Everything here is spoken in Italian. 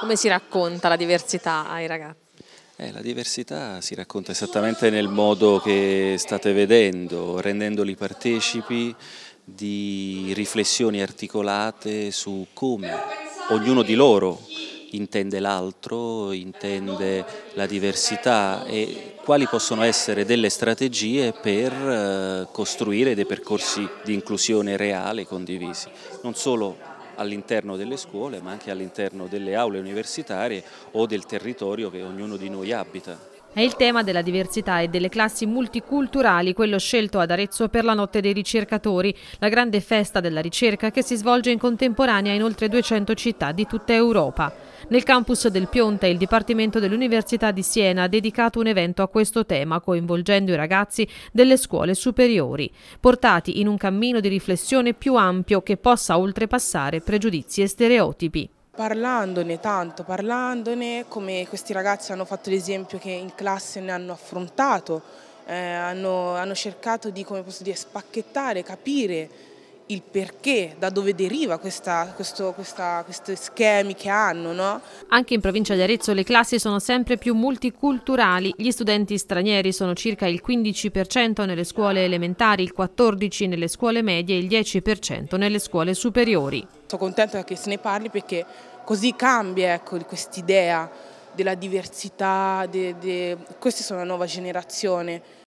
Come si racconta la diversità ai ragazzi? Eh, la diversità si racconta esattamente nel modo che state vedendo, rendendoli partecipi di riflessioni articolate su come ognuno di loro intende l'altro, intende la diversità e quali possono essere delle strategie per eh, costruire dei percorsi di inclusione reale condivisi, non solo all'interno delle scuole ma anche all'interno delle aule universitarie o del territorio che ognuno di noi abita. È il tema della diversità e delle classi multiculturali, quello scelto ad Arezzo per la Notte dei Ricercatori, la grande festa della ricerca che si svolge in contemporanea in oltre 200 città di tutta Europa. Nel campus del Pionte il Dipartimento dell'Università di Siena ha dedicato un evento a questo tema, coinvolgendo i ragazzi delle scuole superiori, portati in un cammino di riflessione più ampio che possa oltrepassare pregiudizi e stereotipi. Parlandone tanto, parlandone come questi ragazzi hanno fatto l'esempio che in classe ne hanno affrontato, eh, hanno, hanno cercato di, come posso dire, spacchettare, capire il perché, da dove deriva questa, questo, questa, questi schemi che hanno. No? Anche in provincia di Arezzo le classi sono sempre più multiculturali, gli studenti stranieri sono circa il 15% nelle scuole elementari, il 14% nelle scuole medie e il 10% nelle scuole superiori. Sono contenta che se ne parli perché così cambia ecco, quest'idea della diversità, de, de... questa è una nuova generazione.